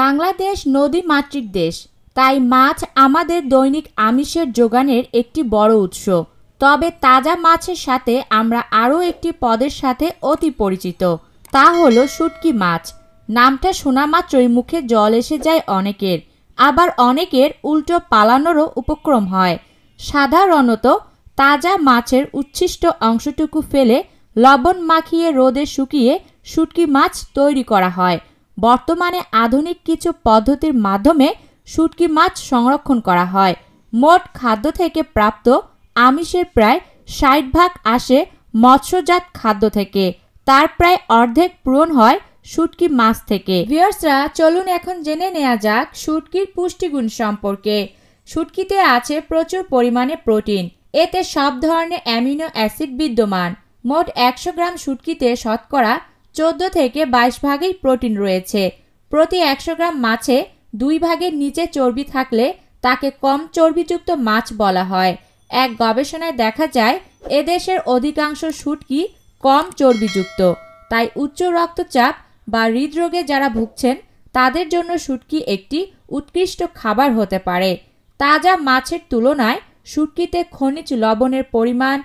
বাংলাদেশ নদী মাতৃক দেশ তাই মাছ আমাদের দৈনিক আমিষের যোগানের একটি বড় উৎস তবে তাজা মাছের সাথে আমরা আরও একটি পদের সাথে অতি পরিচিত তা হলো শুটকি মাছ নামটা শোনা মাত্রই মুখে জল এসে যায় অনেকের আবার অনেকের উল্টো পালানোরও উপক্রম হয় সাধারণত তাজা মাছের উচ্ছিষ্ট অংশটুকু ফেলে লবণ মাখিয়ে রোদে শুকিয়ে শুটকি মাছ তৈরি করা হয় বর্তমানে আধুনিক কিছু পদ্ধতির মাধ্যমে শুটকি মাছ সংরক্ষণ করা হয় মোট খাদ্য থেকে প্রাপ্ত আমিষের প্রায় ষাট ভাগ আসে মৎস্যজাত খাদ্য থেকে তার প্রায় অর্ধেক পূরণ হয় শুটকি মাছ থেকে ভিয়ার্সরা চলুন এখন জেনে নেওয়া যাক শুটকির পুষ্টিগুণ সম্পর্কে শুটকিতে আছে প্রচুর পরিমাণে প্রোটিন এতে সব ধরনের অ্যামিনো অ্যাসিড বিদ্যমান মোট একশো গ্রাম শুটকিতে শতকরা চোদ্দ থেকে বাইশ ভাগেই প্রোটিন রয়েছে প্রতি একশো গ্রাম মাছে দুই ভাগের নিচে চর্বি থাকলে তাকে কম চর্বিযুক্ত মাছ বলা হয় এক গবেষণায় দেখা যায় এদেশের অধিকাংশ শুটকি কম চর্বিযুক্ত তাই উচ্চ রক্তচাপ বা হৃদরোগে যারা ভুগছেন তাদের জন্য শুটকি একটি উৎকৃষ্ট খাবার হতে পারে তাজা মাছের তুলনায় শুটকিতে খনিজ লবণের পরিমাণ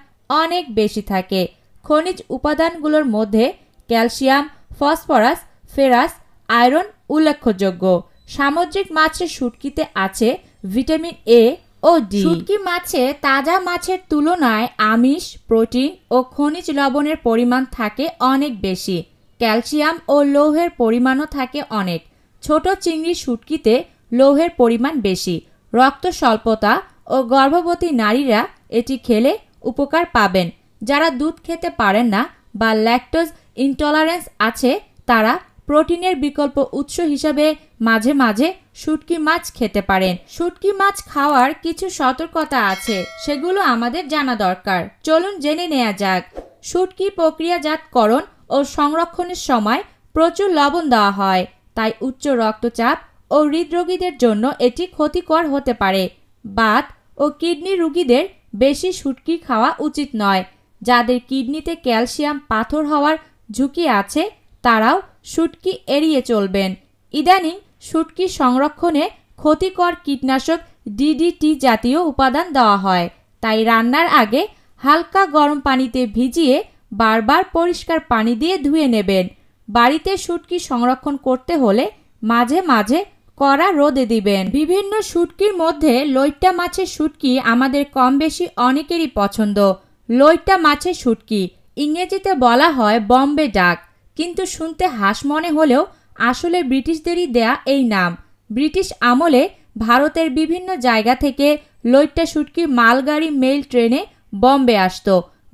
অনেক বেশি থাকে খনিজ উপাদানগুলোর মধ্যে ক্যালসিয়াম ফসফরাস ফেরাস আয়রন উল্লেখযোগ্য সামুদ্রিক মাছের শুটকিতে আছে ভিটামিন এ ও ডি শুটকি মাছে তাজা মাছের তুলনায় আমিষ প্রোটিন ও খনিজ লবণের পরিমাণ থাকে অনেক বেশি ক্যালসিয়াম ও লৌহের পরিমাণও থাকে অনেক ছোট চিংড়ি শুটকিতে লৌহের পরিমাণ বেশি রক্ত স্বল্পতা ও গর্ভবতী নারীরা এটি খেলে উপকার পাবেন যারা দুধ খেতে পারেন না বা ল্যাকটোজ ইনটলারেন্স আছে তারা প্রোটিনের বিকল্প উৎস হিসাবে মাঝে মাঝে শুটকি মাছ খেতে পারেন শুটকি মাছ খাওয়ার কিছু সতর্কতা আছে সেগুলো আমাদের জানা দরকার চলুন জেনে নেওয়া যাক শুটকি প্রক্রিয়াজাতকরণ ও সংরক্ষণের সময় প্রচুর লবণ দেওয়া হয় তাই উচ্চ রক্তচাপ ও হৃদরোগীদের জন্য এটি ক্ষতিকর হতে পারে বাত ও কিডনি রুগীদের বেশি শুটকি খাওয়া উচিত নয় যাদের কিডনিতে ক্যালসিয়াম পাথর হওয়ার ঝুঁকি আছে তারাও শুটকি এড়িয়ে চলবেন ইদানিং শুটকি সংরক্ষণে ক্ষতিকর কীটনাশক ডিডিটি জাতীয় উপাদান দেওয়া হয় তাই রান্নার আগে হালকা গরম পানিতে ভিজিয়ে বারবার পরিষ্কার পানি দিয়ে ধুয়ে নেবেন বাড়িতে শুটকি সংরক্ষণ করতে হলে মাঝে মাঝে কড়া রোদে দিবেন বিভিন্ন শুটকির মধ্যে লইট্টা মাছের শুটকি আমাদের কম বেশি অনেকেরই পছন্দ লইটা মাছের শুটকি ইংরেজিতে বলা হয় বম্বে ডাক কিন্তু শুনতে হাস মনে হলেও আসলে ব্রিটিশদেরই দেয়া এই নাম ব্রিটিশ আমলে ভারতের বিভিন্ন জায়গা থেকে লইট্টা শুটকি মালগাড়ি মেল ট্রেনে বম্বে আসত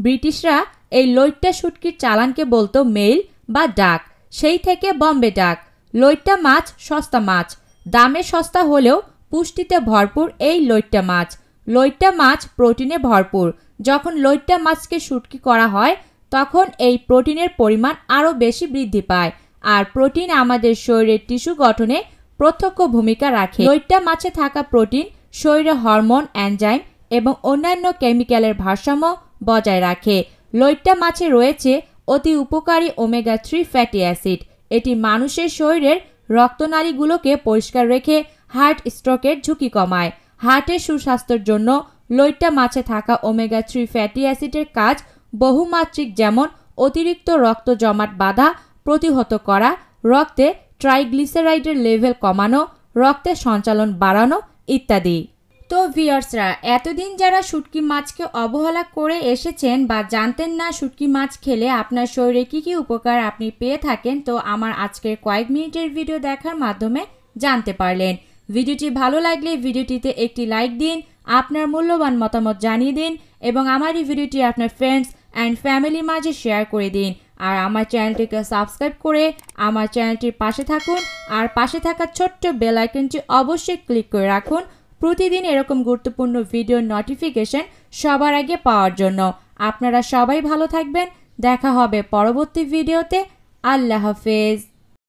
ব্রিটিশরা এই লইট্টা শুটকির চালানকে বলতো মেল বা ডাক সেই থেকে বম্বে ডাক লইট্টা মাছ সস্তা মাছ দামে সস্তা হলেও পুষ্টিতে ভরপুর এই লইট্টা মাছ লইট্টা মাছ প্রোটিনে ভরপুর যখন লইট্টা মাছকে শুটকি করা হয় তখন এই প্রোটিনের পরিমাণ আরও বেশি বৃদ্ধি পায় আর প্রোটিন আমাদের শরীরের টিস্যু গঠনে প্রত্যক্ষ ভূমিকা রাখে লইট্টা মাছে থাকা প্রোটিন শরীরে হরমোন এনজাইম এবং অন্যান্য কেমিক্যালের ভারসাম্য বজায় রাখে লইট্টা মাছে রয়েছে অতি উপকারী ওমেগা থ্রি ফ্যাটি অ্যাসিড এটি মানুষের শরীরের রক্তনালীগুলোকে পরিষ্কার রেখে হার্ট স্ট্রোকের ঝুঁকি কমায় হার্টের সুস্বাস্থ্যের জন্য লইটা মাছে থাকা ওমেগা থ্রি ফ্যাটি অ্যাসিডের কাজ বহুমাত্রিক যেমন অতিরিক্ত রক্ত জমাট বাধা প্রতিহত করা রক্তে ট্রাইগ্লিসেরাইডের লেভেল কমানো রক্তে সঞ্চালন বাড়ানো ইত্যাদি তো ভিয়ার্সরা এতদিন যারা শুটকি মাছকে অবহেলা করে এসেছেন বা জানতেন না শুটকি মাছ খেলে আপনার শরীরে কি কি উপকার আপনি পেয়ে থাকেন তো আমার আজকের কয়েক মিনিটের ভিডিও দেখার মাধ্যমে জানতে পারলেন ভিডিওটি ভালো লাগলে ভিডিওটিতে একটি লাইক দিন আপনার মূল্যবান মতামত জানিয়ে দিন এবং আমার এই ভিডিওটি আপনার ফ্রেন্ডস অ্যান্ড ফ্যামিলির মাঝে শেয়ার করে দিন আর আমার চ্যানেলটিকে সাবস্ক্রাইব করে আমার চ্যানেলটির পাশে থাকুন আর পাশে থাকা ছোট্ট বেল অবশ্যই ক্লিক করে রাখুন প্রতিদিন এরকম গুরুত্বপূর্ণ ভিডিও নোটিফিকেশন সবার আগে পাওয়ার জন্য আপনারা সবাই ভালো থাকবেন দেখা হবে পরবর্তী ভিডিওতে আল্লাহ হাফেজ